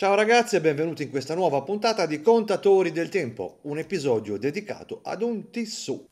Ciao ragazzi e benvenuti in questa nuova puntata di Contatori del Tempo, un episodio dedicato ad un tissuto.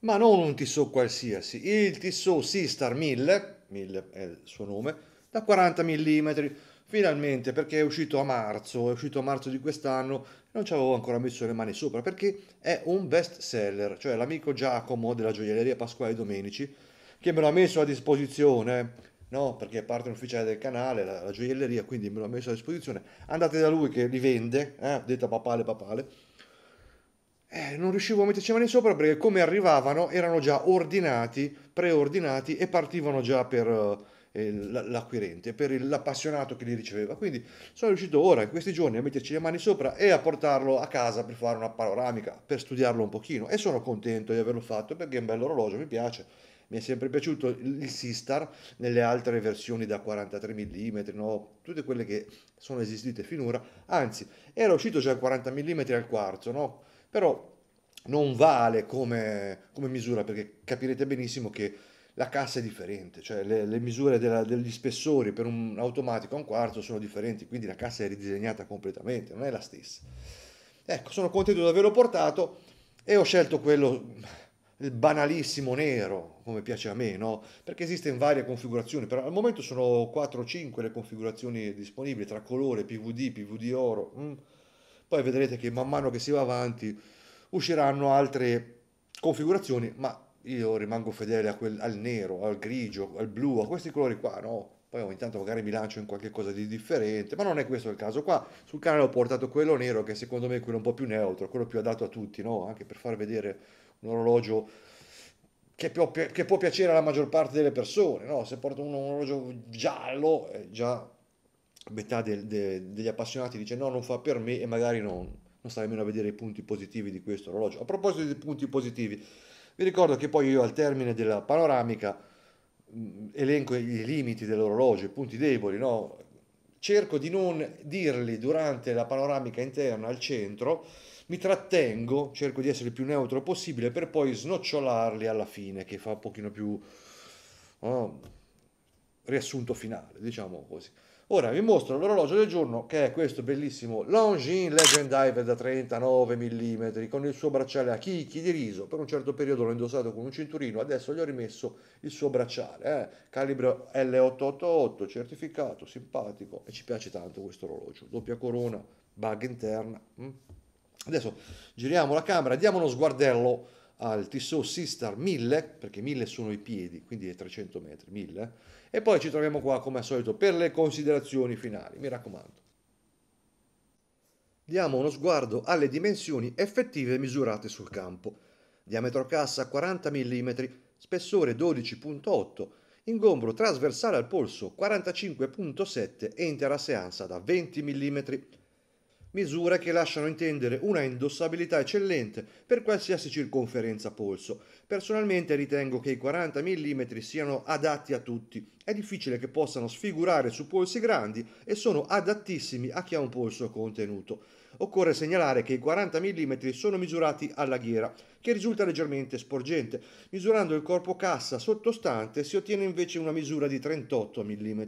Ma non un tissot qualsiasi, il tissot Sistar 1000, 1000 è il suo nome, da 40 mm, finalmente perché è uscito a marzo, è uscito a marzo di quest'anno, non ci avevo ancora messo le mani sopra perché è un best seller, cioè l'amico Giacomo della gioielleria Pasquale Domenici che me l'ha messo a disposizione, no? perché è parte ufficiale del canale, la, la, gioielleria, quindi me l'ha messo a disposizione, andate da lui che li vende, eh, detta papale papale, eh, non riuscivo a metterci mani sopra perché come arrivavano erano già ordinati, preordinati e partivano già per eh, eh, l'acquirente, per l'appassionato che li riceveva. Quindi sono riuscito ora, in questi giorni, a metterci le mani sopra e a portarlo a casa per fare una panoramica, per studiarlo un pochino. E sono contento di averlo fatto perché è un bello orologio, mi piace. Mi è sempre piaciuto il Sistar nelle altre versioni da 43 mm, no? tutte quelle che sono esistite finora. Anzi, era uscito già il 40 mm al quarzo, no? però non vale come, come misura perché capirete benissimo che la cassa è differente, cioè le, le misure della, degli spessori per un automatico a un quarto sono differenti, quindi la cassa è ridisegnata completamente, non è la stessa. Ecco, sono contento di averlo portato e ho scelto quello il banalissimo nero, come piace a me, no? Perché esiste in varie configurazioni, però al momento sono 4 o 5 le configurazioni disponibili tra colore, PVD, PVD oro. Mm. Poi vedrete che man mano che si va avanti usciranno altre configurazioni, ma io rimango fedele quel, al nero, al grigio, al blu, a questi colori qua, no? Poi ogni tanto magari mi lancio in qualche cosa di differente, ma non è questo il caso qua. Sul canale ho portato quello nero che secondo me è quello un po' più neutro, quello più adatto a tutti, no? Anche per far vedere un orologio che può, che può piacere alla maggior parte delle persone, no? Se porto un, un orologio giallo, eh, già metà del, de, degli appassionati dice no, non fa per me e magari non, non sta nemmeno a vedere i punti positivi di questo orologio. A proposito di punti positivi, vi ricordo che poi io al termine della panoramica mh, elenco i limiti dell'orologio, i punti deboli, no? cerco di non dirli durante la panoramica interna al centro, mi trattengo, cerco di essere il più neutro possibile per poi snocciolarli alla fine, che fa un pochino più oh, riassunto finale, diciamo così. Ora vi mostro l'orologio del giorno che è questo bellissimo Longines Legend Diver da 39 mm con il suo bracciale a chicchi di riso. Per un certo periodo l'ho indossato con un cinturino, adesso gli ho rimesso il suo bracciale, eh? calibro L888, certificato, simpatico e ci piace tanto questo orologio. Doppia corona, bug interna. Mm. Adesso giriamo la camera, diamo uno sguardello al Tissot Sistar 1000, perché 1000 sono i piedi, quindi è 300 metri, 1000, e poi ci troviamo qua come al solito per le considerazioni finali, mi raccomando. Diamo uno sguardo alle dimensioni effettive misurate sul campo. Diametro cassa 40 mm, spessore 12.8, ingombro trasversale al polso 45.7 e intera seanza da 20 mm misure che lasciano intendere una indossabilità eccellente per qualsiasi circonferenza polso. Personalmente ritengo che i 40 mm siano adatti a tutti, è difficile che possano sfigurare su polsi grandi e sono adattissimi a chi ha un polso contenuto. Occorre segnalare che i 40 mm sono misurati alla ghiera, che risulta leggermente sporgente. Misurando il corpo cassa sottostante si ottiene invece una misura di 38 mm.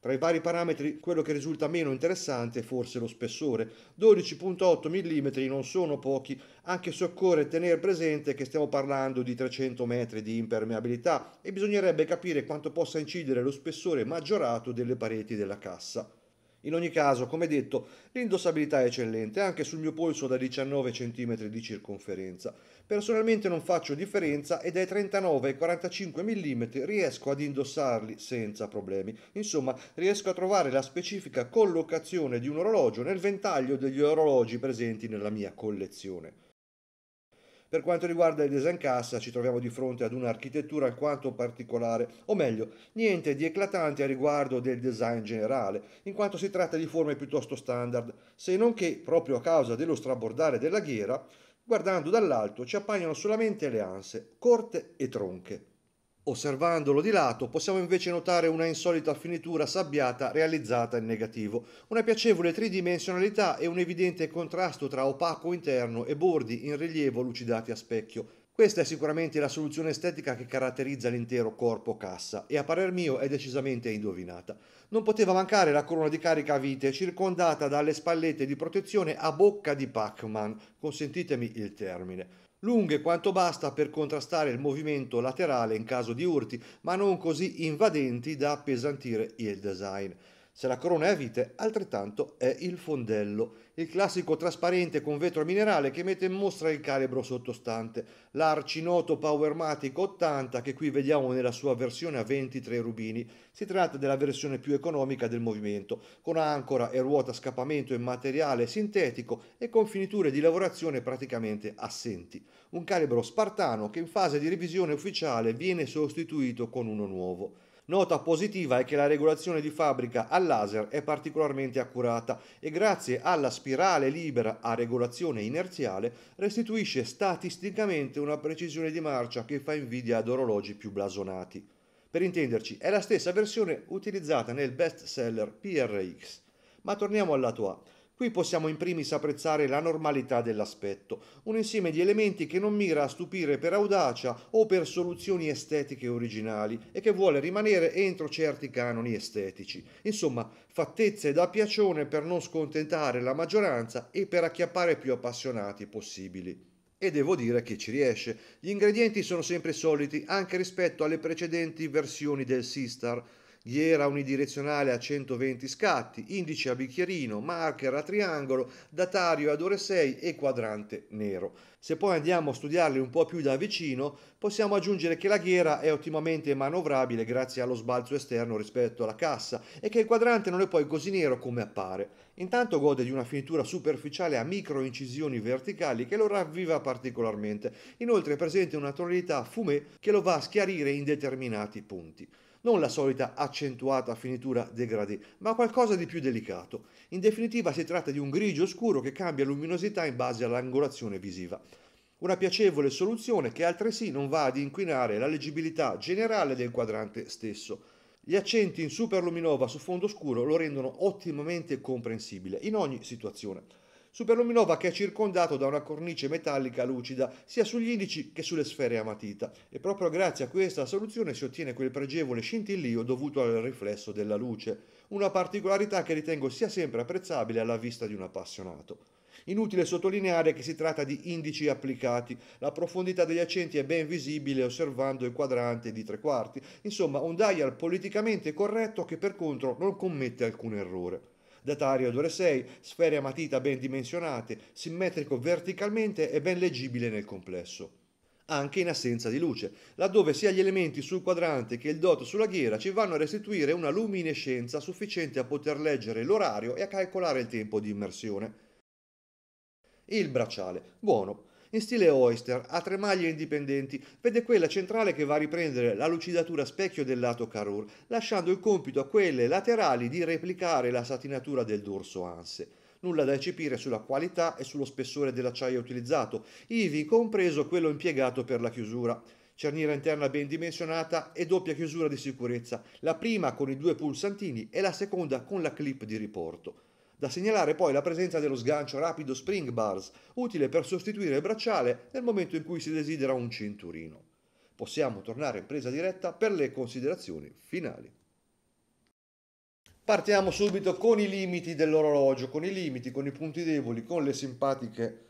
Tra i vari parametri, quello che risulta meno interessante è forse lo spessore. 12.8 mm non sono pochi, anche se occorre tenere presente che stiamo parlando di 300 metri di impermeabilità e bisognerebbe capire quanto possa incidere lo spessore maggiorato delle pareti della cassa. In ogni caso, come detto, l'indossabilità è eccellente anche sul mio polso da 19 cm di circonferenza. Personalmente non faccio differenza e dai 39 ai 45 mm riesco ad indossarli senza problemi. Insomma, riesco a trovare la specifica collocazione di un orologio nel ventaglio degli orologi presenti nella mia collezione. Per quanto riguarda il design cassa ci troviamo di fronte ad un'architettura alquanto particolare, o meglio, niente di eclatante a riguardo del design generale, in quanto si tratta di forme piuttosto standard, se non che proprio a causa dello strabordare della ghiera, guardando dall'alto ci appaiono solamente le anse, corte e tronche. Osservandolo di lato possiamo invece notare una insolita finitura sabbiata realizzata in negativo, una piacevole tridimensionalità e un evidente contrasto tra opaco interno e bordi in rilievo lucidati a specchio. Questa è sicuramente la soluzione estetica che caratterizza l'intero corpo cassa e a parer mio è decisamente indovinata. Non poteva mancare la corona di carica a vite circondata dalle spallette di protezione a bocca di Pac-Man, consentitemi il termine lunghe quanto basta per contrastare il movimento laterale in caso di urti, ma non così invadenti da appesantire il design. Se la corona è a vite, altrettanto è il fondello, il classico trasparente con vetro minerale che mette in mostra il calibro sottostante, l'arcinoto Powermatic 80 che qui vediamo nella sua versione a 23 rubini. Si tratta della versione più economica del movimento, con ancora e ruota scappamento in materiale sintetico e con finiture di lavorazione praticamente assenti. Un calibro spartano che in fase di revisione ufficiale viene sostituito con uno nuovo. Nota positiva è che la regolazione di fabbrica al laser è particolarmente accurata e grazie alla spirale libera a regolazione inerziale restituisce statisticamente una precisione di marcia che fa invidia ad orologi più blasonati. Per intenderci, è la stessa versione utilizzata nel best seller PRX. Ma torniamo al lato A. Qui possiamo in primis apprezzare la normalità dell'aspetto, un insieme di elementi che non mira a stupire per audacia o per soluzioni estetiche originali e che vuole rimanere entro certi canoni estetici. Insomma, fattezze da piacione per non scontentare la maggioranza e per acchiappare più appassionati possibili. E devo dire che ci riesce. Gli ingredienti sono sempre soliti anche rispetto alle precedenti versioni del Sistar ghiera unidirezionale a 120 scatti, indice a bicchierino, marker a triangolo, datario ad ore 6 e quadrante nero. Se poi andiamo a studiarli un po' più da vicino, possiamo aggiungere che la ghiera è ottimamente manovrabile grazie allo sbalzo esterno rispetto alla cassa e che il quadrante non è poi così nero come appare. Intanto gode di una finitura superficiale a micro incisioni verticali che lo ravviva particolarmente. Inoltre è presente una tonalità fumé che lo va a schiarire in determinati punti non la solita accentuata finitura degradé, ma qualcosa di più delicato. In definitiva si tratta di un grigio scuro che cambia luminosità in base all'angolazione visiva. Una piacevole soluzione che altresì non va ad inquinare la leggibilità generale del quadrante stesso. Gli accenti in superluminova su fondo scuro lo rendono ottimamente comprensibile in ogni situazione. Superluminova che è circondato da una cornice metallica lucida sia sugli indici che sulle sfere a matita e proprio grazie a questa soluzione si ottiene quel pregevole scintillio dovuto al riflesso della luce, una particolarità che ritengo sia sempre apprezzabile alla vista di un appassionato. Inutile sottolineare che si tratta di indici applicati, la profondità degli accenti è ben visibile osservando il quadrante di tre quarti, insomma un dial politicamente corretto che per contro non commette alcun errore datario 6, sfere a matita ben dimensionate, simmetrico verticalmente e ben leggibile nel complesso anche in assenza di luce, laddove sia gli elementi sul quadrante che il dot sulla ghiera ci vanno a restituire una luminescenza sufficiente a poter leggere l'orario e a calcolare il tempo di immersione. Il bracciale. Buono in stile oyster, a tre maglie indipendenti, vede quella centrale che va a riprendere la lucidatura specchio del lato Carur, lasciando il compito a quelle laterali di replicare la satinatura del dorso Anse. Nulla da eccepire sulla qualità e sullo spessore dell'acciaio utilizzato, ivi compreso quello impiegato per la chiusura cerniera interna ben dimensionata e doppia chiusura di sicurezza, la prima con i due pulsantini e la seconda con la clip di riporto. Da segnalare poi la presenza dello sgancio rapido spring bars, utile per sostituire il bracciale nel momento in cui si desidera un cinturino. Possiamo tornare in presa diretta per le considerazioni finali. Partiamo subito con i limiti dell'orologio, con i limiti, con i punti deboli, con le simpatiche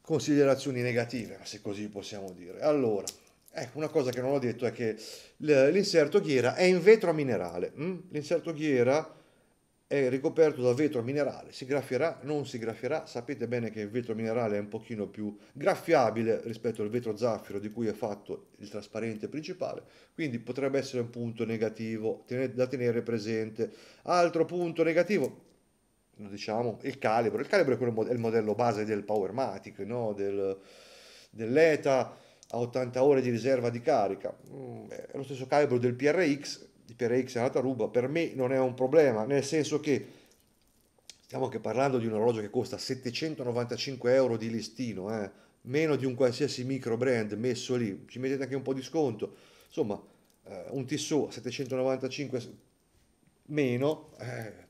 considerazioni negative, se così possiamo dire. Allora, ecco, una cosa che non ho detto è che l'inserto ghiera è in vetro a minerale. Mm? L'inserto ghiera è ricoperto da vetro minerale, si graffierà, non si graffierà, sapete bene che il vetro minerale è un pochino più graffiabile rispetto al vetro zaffiro di cui è fatto il trasparente principale, quindi potrebbe essere un punto negativo da tenere presente. Altro punto negativo, diciamo, il calibro, il calibro è, quello, è il modello base del Powermatic, no? del, dell'ETA a 80 ore di riserva di carica, mm, è lo stesso calibro del PRX di PRX è andata ruba, per me non è un problema, nel senso che stiamo anche parlando di un orologio che costa 795 euro di listino, eh? meno di un qualsiasi micro brand messo lì, ci mettete anche un po' di sconto, insomma eh, un Tissot 795 meno, eh,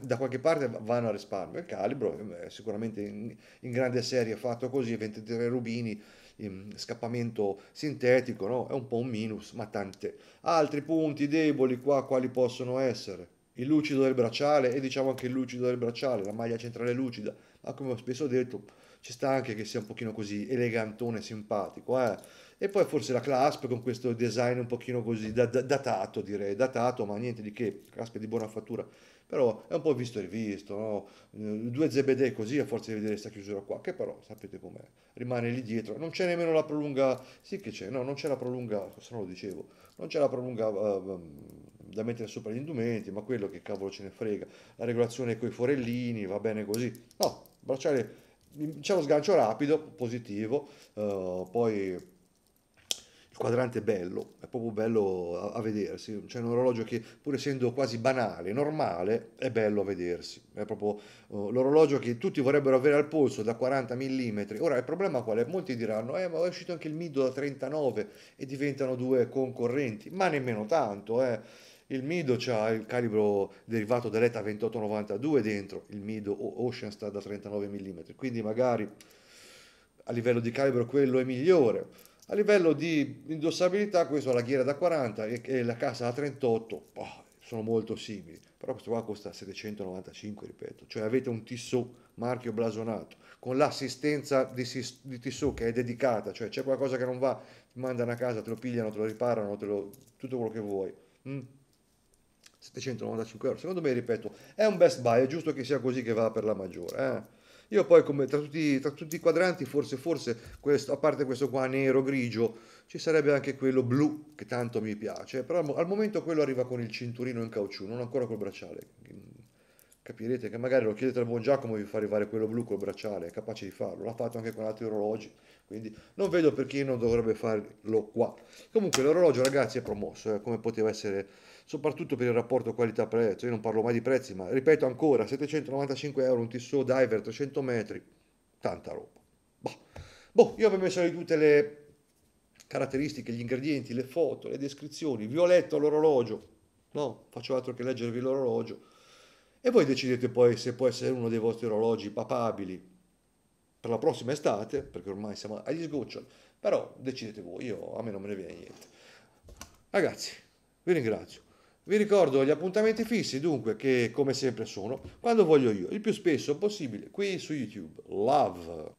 da qualche parte vanno a risparmio, il calibro è eh, sicuramente in, in grande serie fatto così, 23 rubini, Ehm, scappamento sintetico, no? è un po' un minus, ma tante. Altri punti deboli qua quali possono essere? Il lucido del bracciale e diciamo anche il lucido del bracciale, la maglia centrale lucida, ma come ho spesso detto ci sta anche che sia un pochino così elegantone, simpatico. Eh? E poi forse la clasp con questo design un pochino così da, da, datato, direi, datato, ma niente di che, clasp di buona fattura però è un po' visto e rivisto, no? Eh, due zebedee così a forza di vedere questa chiusura qua, che però sapete com'è, rimane lì dietro, non c'è nemmeno la prolunga, sì che c'è, no, non c'è la prolunga, se non lo dicevo, non c'è la prolunga uh, da mettere sopra gli indumenti, ma quello che cavolo ce ne frega, la regolazione con i forellini, va bene così, no, bracciale, c'è lo diciamo, sgancio rapido, positivo, uh, poi quadrante bello, è proprio bello a, a vedersi, c'è un orologio che pur essendo quasi banale, normale, è bello a vedersi, è proprio uh, l'orologio che tutti vorrebbero avere al polso da 40 mm, ora il problema qual è? Molti diranno, eh ma è uscito anche il Mido da 39 e diventano due concorrenti, ma nemmeno tanto, eh. Il Mido ha il calibro derivato dall'ETA 2892 dentro, il Mido Ocean sta da 39 mm, quindi magari a livello di calibro quello è migliore a livello di indossabilità, questo ha la ghiera da 40 e, e la cassa da 38, oh, sono molto simili, però questo qua costa 795, ripeto, cioè avete un Tissot marchio blasonato, con l'assistenza di, di Tissot che è dedicata, cioè c'è qualcosa che non va, ti mandano a casa, te lo pigliano, te lo riparano, te lo, tutto quello che vuoi. Mm. 795 euro, secondo me, ripeto, è un best buy, è giusto che sia così che va per la maggiore. Eh? Io poi come tra tutti, tra tutti i quadranti, forse, forse questo, a parte questo qua nero-grigio, ci sarebbe anche quello blu che tanto mi piace, però al momento quello arriva con il cinturino in caucciù, non ancora col bracciale. Mm, capirete che magari lo chiedete al buon Giacomo vi fa arrivare quello blu col bracciale, è capace di farlo, l'ha fatto anche con altri orologi, quindi non vedo perché non dovrebbe farlo qua. Comunque l'orologio ragazzi è promosso, eh, come poteva essere soprattutto per il rapporto qualità-prezzo. Io non parlo mai di prezzi, ma ripeto ancora, 795 euro un Tissot Diver 300 metri, tanta roba. Boh, boh io vi ho messo di tutte le caratteristiche, gli ingredienti, le foto, le descrizioni, vi ho letto l'orologio, no, faccio altro che leggervi l'orologio, e voi decidete poi se può essere uno dei vostri orologi papabili per la prossima estate, perché ormai siamo agli sgoccioli, però decidete voi, io a me non me ne viene niente. Ragazzi, vi ringrazio. Vi ricordo gli appuntamenti fissi dunque che come sempre sono quando voglio io, il più spesso possibile qui su YouTube. Love!